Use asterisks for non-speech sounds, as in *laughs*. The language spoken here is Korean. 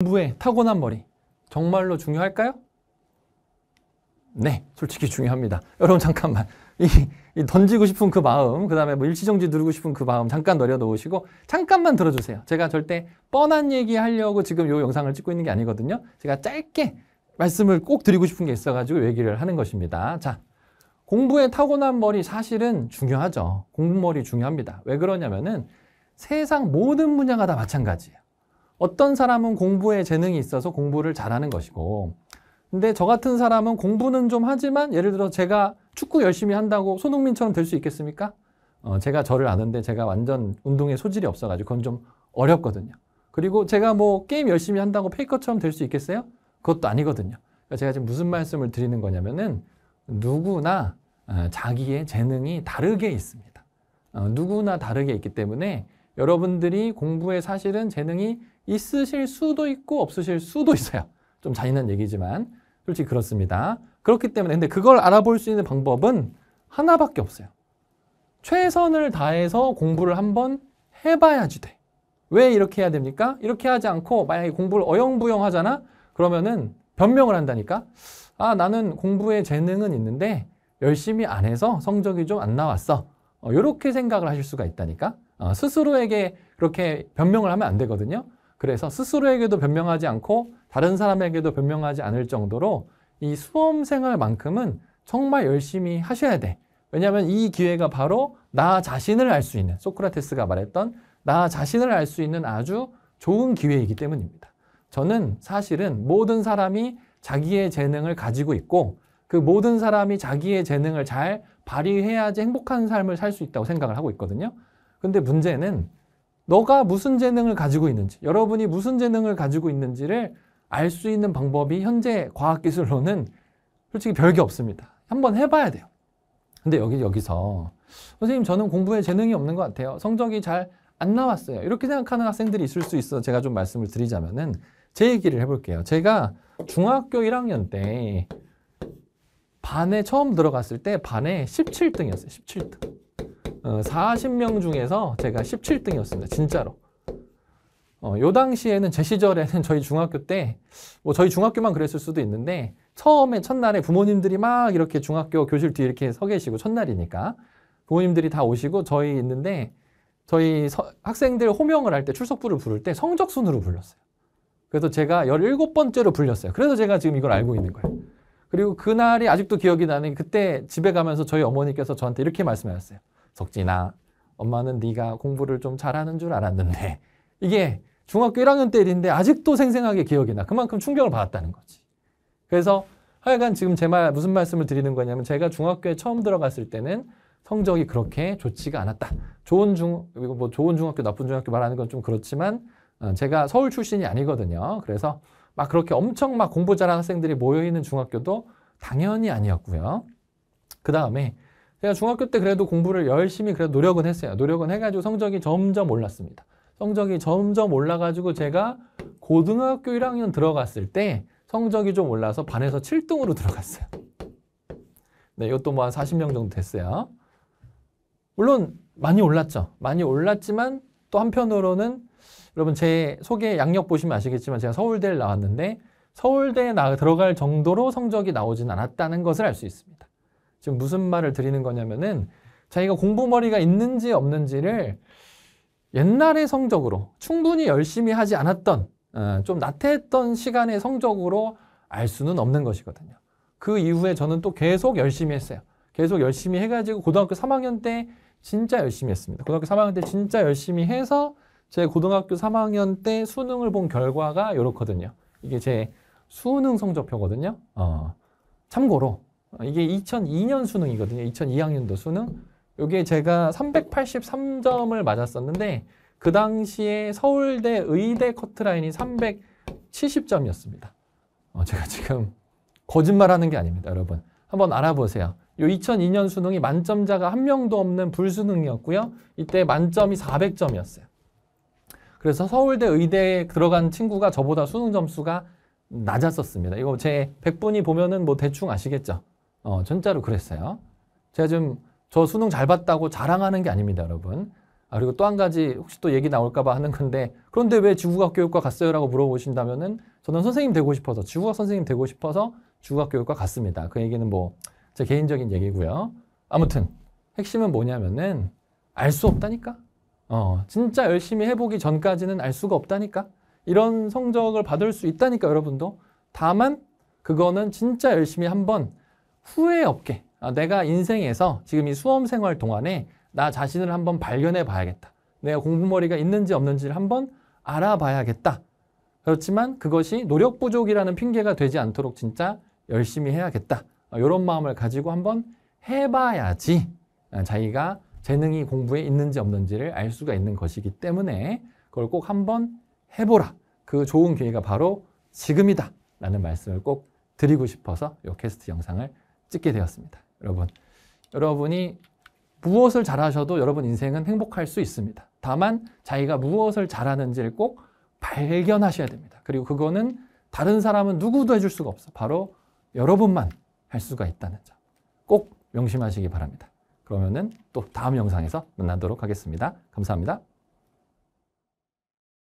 공부에 타고난 머리 정말로 중요할까요? 네, 솔직히 중요합니다. 여러분 잠깐만 이, 이 던지고 싶은 그 마음, 그 다음에 뭐 일시정지 누르고 싶은 그 마음 잠깐 내려놓으시고 잠깐만 들어주세요. 제가 절대 뻔한 얘기 하려고 지금 요 영상을 찍고 있는 게 아니거든요. 제가 짧게 말씀을 꼭 드리고 싶은 게 있어가지고 얘기를 하는 것입니다. 자, 공부에 타고난 머리 사실은 중요하죠. 공부머리 중요합니다. 왜 그러냐면은 세상 모든 분야가 다 마찬가지예요. 어떤 사람은 공부에 재능이 있어서 공부를 잘하는 것이고 근데 저 같은 사람은 공부는 좀 하지만 예를 들어 제가 축구 열심히 한다고 손흥민처럼 될 수 있겠습니까? 어, 제가 저를 아는데 제가 완전 운동에 소질이 없어가지고 그건 좀 어렵거든요. 그리고 제가 뭐 게임 열심히 한다고 페이커처럼 될 수 있겠어요? 그것도 아니거든요. 그러니까 제가 지금 무슨 말씀을 드리는 거냐면은 누구나 어, 자기의 재능이 다르게 있습니다. 어, 누구나 다르게 있기 때문에 여러분들이 공부에 사실은 재능이 있으실 수도 있고 없으실 수도 있어요. 좀 잔인한 얘기지만 솔직히 그렇습니다. 그렇기 때문에 근데 그걸 알아볼 수 있는 방법은 하나밖에 없어요. 최선을 다해서 공부를 한번 해봐야지 돼. 왜 이렇게 해야 됩니까? 이렇게 하지 않고 만약에 공부를 어영부영 하잖아? 그러면은 변명을 한다니까? 아 나는 공부에 재능은 있는데 열심히 안 해서 성적이 좀 안 나왔어. 어, 이렇게 생각을 하실 수가 있다니까? 어, 스스로에게 그렇게 변명을 하면 안 되거든요. 그래서 스스로에게도 변명하지 않고 다른 사람에게도 변명하지 않을 정도로 이 수험생활만큼은 정말 열심히 하셔야 돼. 왜냐하면 이 기회가 바로 나 자신을 알 수 있는 소크라테스가 말했던 나 자신을 알 수 있는 아주 좋은 기회이기 때문입니다. 저는 사실은 모든 사람이 자기의 재능을 가지고 있고 그 모든 사람이 자기의 재능을 잘 발휘해야지 행복한 삶을 살 수 있다고 생각을 하고 있거든요. 근데 문제는 너가 무슨 재능을 가지고 있는지, 여러분이 무슨 재능을 가지고 있는지를 알 수 있는 방법이 현재 과학기술로는 솔직히 별게 없습니다. 한번 해봐야 돼요. 근데 여기, 여기서, 선생님, 저는 공부에 재능이 없는 것 같아요. 성적이 잘 안 나왔어요. 이렇게 생각하는 학생들이 있을 수 있어. 제가 좀 말씀을 드리자면은 제 얘기를 해볼게요. 제가 중학교 1학년 때 반에 처음 들어갔을 때 반에 17등이었어요. 17등. 40명 어, 중에서 제가 17등이었습니다. 진짜로. 어, 요 당시에는 제 시절에는 *laughs* 저희 중학교 때, 뭐 저희 중학교만 그랬을 수도 있는데, 처음에 첫날에 부모님들이 막 이렇게 중학교 교실 뒤에 이렇게 서 계시고, 첫날이니까. 부모님들이 다 오시고, 저희 있는데, 저희 서, 학생들 호명을 할 때, 출석부를 부를 때 성적순으로 불렀어요. 그래서 제가 17번째로 불렸어요. 그래서 제가 지금 이걸 알고 있는 거예요. 그리고 그날이 아직도 기억이 나는 그때 집에 가면서 저희 어머니께서 저한테 이렇게 말씀하셨어요. 석진아, 엄마는 네가 공부를 좀 잘하는 줄 알았는데 *laughs* 이게 중학교 1학년 때 일인데 아직도 생생하게 기억이 나. 그만큼 충격을 받았다는 거지. 그래서 하여간 지금 제 말 무슨 말씀을 드리는 거냐면 제가 중학교에 처음 들어갔을 때는 성적이 그렇게 좋지가 않았다. 좋은 중 이거 뭐 좋은 중학교 나쁜 중학교 말하는 건 좀 그렇지만 어, 제가 서울 출신이 아니거든요. 그래서 막 그렇게 엄청 막 공부 잘하는 학생들이 모여 있는 중학교도 당연히 아니었고요. 그 다음에 제가 중학교 때 그래도 공부를 열심히 그래도 노력은 했어요. 노력은 해가지고 성적이 점점 올랐습니다. 성적이 점점 올라가지고 제가 고등학교 1학년 들어갔을 때 성적이 좀 올라서 반에서 7등으로 들어갔어요. 네, 이것도 뭐 한 40명 정도 됐어요. 물론 많이 올랐죠. 많이 올랐지만 또 한편으로는 여러분 제 소개 양력 보시면 아시겠지만 제가 서울대를 나왔는데 서울대에 나, 들어갈 정도로 성적이 나오진 않았다는 것을 알 수 있습니다. 지금 무슨 말을 드리는 거냐면은 자기가 공부머리가 있는지 없는지를 옛날의 성적으로 충분히 열심히 하지 않았던 어, 좀 나태했던 시간의 성적으로 알 수는 없는 것이거든요. 그 이후에 저는 또 계속 열심히 했어요. 계속 열심히 해가지고 고등학교 3학년 때 진짜 열심히 했습니다. 고등학교 3학년 때 진짜 열심히 해서 제 고등학교 3학년 때 수능을 본 결과가 이렇거든요. 이게 제 수능 성적표거든요. 어, 참고로 아, 이게 2002년 수능이거든요. 2002학년도 수능. 이게 제가 383점을 맞았었는데 그 당시에 서울대 의대 커트라인이 370점이었습니다. 어, 제가 지금 거짓말하는 게 아닙니다, 여러분. 한번 알아보세요. 이 2002년 수능이 만점자가 한 명도 없는 불수능이었고요. 이때 만점이 400점이었어요. 그래서 서울대 의대에 들어간 친구가 저보다 수능 점수가 낮았었습니다. 이거 제1 0 0분이 보면은 뭐 대충 아시겠죠? 어, 진짜로 그랬어요. 제가 지금 저 수능 잘 봤다고 자랑하는 게 아닙니다, 여러분. 아, 그리고 또 한 가지 혹시 또 얘기 나올까봐 하는 건데 그런데 왜 지구과학 교육과 갔어요? 라고 물어보신다면은 저는 선생님 되고 싶어서 지구과학 선생님 되고 싶어서 지구과학 교육과 갔습니다. 그 얘기는 뭐 제 개인적인 얘기고요. 아무튼 핵심은 뭐냐면은 알 수 없다니까. 어, 진짜 열심히 해보기 전까지는 알 수가 없다니까. 이런 성적을 받을 수 있다니까 여러분도. 다만 그거는 진짜 열심히 한번 후회 없게 아, 내가 인생에서 지금 이 수험 생활 동안에 나 자신을 한번 발견해 봐야겠다. 내가 공부머리가 있는지 없는지를 한번 알아봐야겠다. 그렇지만 그것이 노력 부족이라는 핑계가 되지 않도록 진짜 열심히 해야겠다. 이런 아, 마음을 가지고 한번 해봐야지 아, 자기가 재능이 공부에 있는지 없는지를 알 수가 있는 것이기 때문에 그걸 꼭 한번 해보라. 그 좋은 기회가 바로 지금이다. 라는 말씀을 꼭 드리고 싶어서 이 캐스트 영상을 찍게 되었습니다. 여러분, 여러분이 무엇을 잘하셔도 여러분 인생은 행복할 수 있습니다. 다만 자기가 무엇을 잘하는지를 꼭 발견하셔야 됩니다. 그리고 그거는 다른 사람은 누구도 해줄 수가 없어. 바로 여러분만 할 수가 있다는 점. 꼭 명심하시기 바랍니다. 그러면은 또 다음 영상에서 만나도록 하겠습니다. 감사합니다.